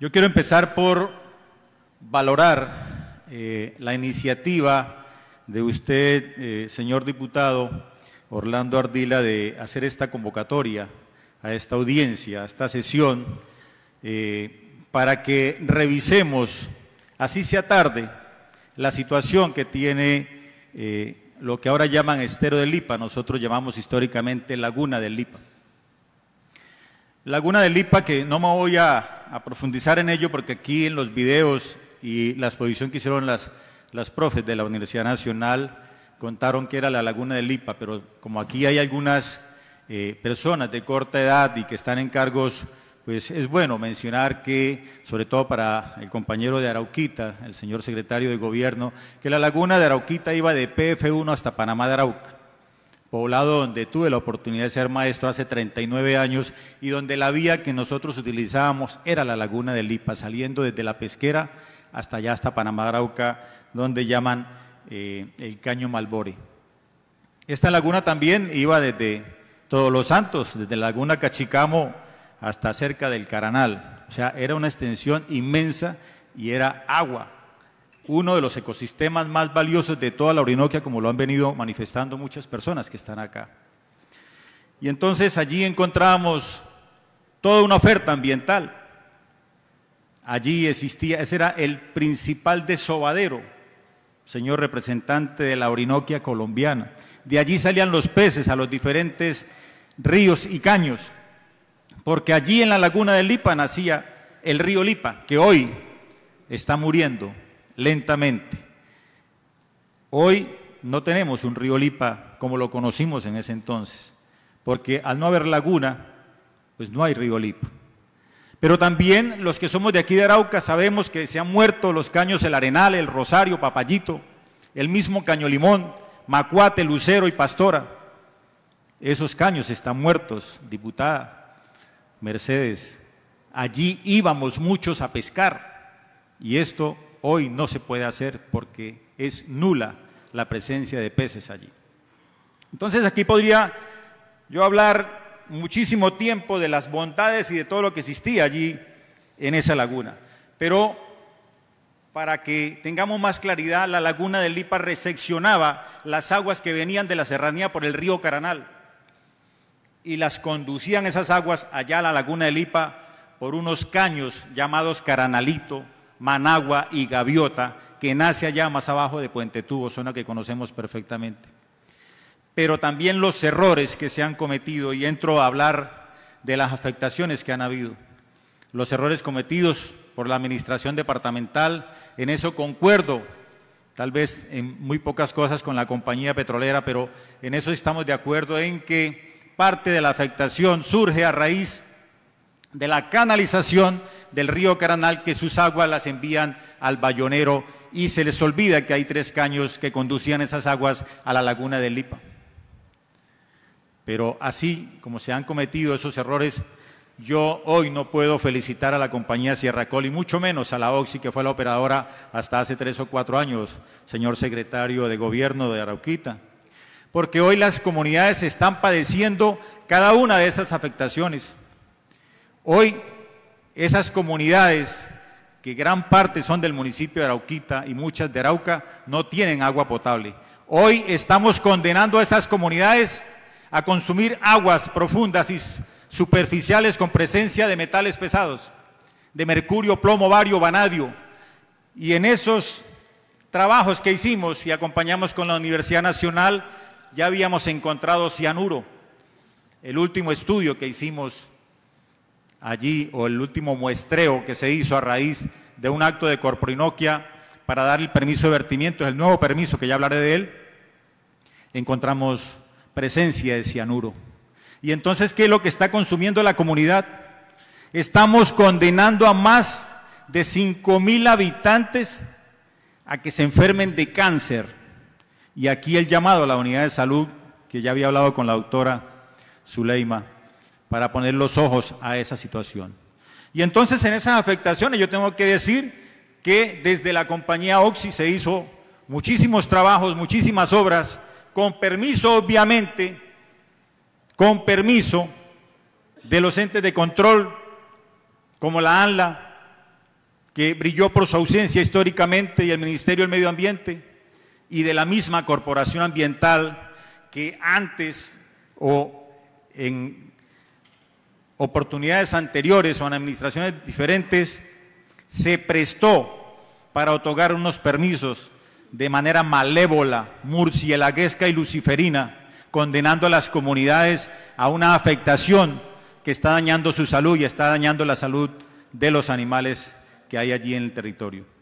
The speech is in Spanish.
Yo quiero empezar por valorar eh, la iniciativa de usted, eh, señor diputado Orlando Ardila, de hacer esta convocatoria a esta audiencia, a esta sesión, eh, para que revisemos, así sea tarde, la situación que tiene lo que ahora llaman estero del Lipa, nosotros llamamos históricamente laguna del Lipa. Laguna del Lipa que no me voy a a profundizar en ello porque aquí en los videos y la exposición que hicieron las, las profes de la Universidad Nacional contaron que era la laguna de Lipa, pero como aquí hay algunas eh, personas de corta edad y que están en cargos, pues es bueno mencionar que, sobre todo para el compañero de Arauquita, el señor secretario de Gobierno, que la laguna de Arauquita iba de PF1 hasta Panamá de Arauca poblado donde tuve la oportunidad de ser maestro hace 39 años y donde la vía que nosotros utilizábamos era la laguna de Lipa, saliendo desde la pesquera hasta allá, hasta Panamá donde llaman eh, el Caño Malbore. Esta laguna también iba desde Todos los Santos, desde la laguna Cachicamo hasta cerca del Caranal. O sea, era una extensión inmensa y era agua uno de los ecosistemas más valiosos de toda la Orinoquia, como lo han venido manifestando muchas personas que están acá. Y entonces allí encontramos toda una oferta ambiental. Allí existía, ese era el principal desobadero, señor representante de la Orinoquia colombiana. De allí salían los peces a los diferentes ríos y caños, porque allí en la laguna de Lipa nacía el río Lipa, que hoy está muriendo lentamente. Hoy no tenemos un río Lipa como lo conocimos en ese entonces, porque al no haber laguna, pues no hay río Lipa. Pero también los que somos de aquí de Arauca sabemos que se han muerto los caños El Arenal, El Rosario, Papayito, el mismo Caño Limón, Macuate, Lucero y Pastora. Esos caños están muertos, diputada Mercedes. Allí íbamos muchos a pescar y esto hoy no se puede hacer porque es nula la presencia de peces allí. Entonces aquí podría yo hablar muchísimo tiempo de las bondades y de todo lo que existía allí en esa laguna. Pero para que tengamos más claridad, la laguna de Lipa reseccionaba las aguas que venían de la serranía por el río Caranal y las conducían esas aguas allá a la laguna de Lipa por unos caños llamados Caranalito Managua y Gaviota, que nace allá más abajo de Puente Tubo, zona que conocemos perfectamente. Pero también los errores que se han cometido, y entro a hablar de las afectaciones que han habido. Los errores cometidos por la administración departamental, en eso concuerdo, tal vez en muy pocas cosas con la compañía petrolera, pero en eso estamos de acuerdo en que parte de la afectación surge a raíz de la canalización del río Caranal que sus aguas las envían al Bayonero y se les olvida que hay tres caños que conducían esas aguas a la laguna del Lipa. Pero así como se han cometido esos errores, yo hoy no puedo felicitar a la compañía Sierra Col y mucho menos a la oxi que fue la operadora hasta hace tres o cuatro años, señor secretario de Gobierno de Arauquita. Porque hoy las comunidades están padeciendo cada una de esas afectaciones. Hoy esas comunidades que gran parte son del municipio de Arauquita y muchas de Arauca no tienen agua potable. Hoy estamos condenando a esas comunidades a consumir aguas profundas y superficiales con presencia de metales pesados, de mercurio, plomo, vario, vanadio. Y en esos trabajos que hicimos y acompañamos con la Universidad Nacional, ya habíamos encontrado cianuro. El último estudio que hicimos allí o el último muestreo que se hizo a raíz de un acto de Corporinoquia para dar el permiso de vertimiento, es el nuevo permiso que ya hablaré de él, encontramos presencia de cianuro. Y entonces, ¿qué es lo que está consumiendo la comunidad? Estamos condenando a más de mil habitantes a que se enfermen de cáncer. Y aquí el llamado a la unidad de salud, que ya había hablado con la doctora Zuleima para poner los ojos a esa situación. Y entonces en esas afectaciones yo tengo que decir que desde la compañía Oxy se hizo muchísimos trabajos, muchísimas obras, con permiso obviamente, con permiso de los entes de control, como la ANLA, que brilló por su ausencia históricamente, y el Ministerio del Medio Ambiente, y de la misma Corporación Ambiental, que antes o en oportunidades anteriores o en administraciones diferentes, se prestó para otorgar unos permisos de manera malévola, murcielaguesca y luciferina, condenando a las comunidades a una afectación que está dañando su salud y está dañando la salud de los animales que hay allí en el territorio.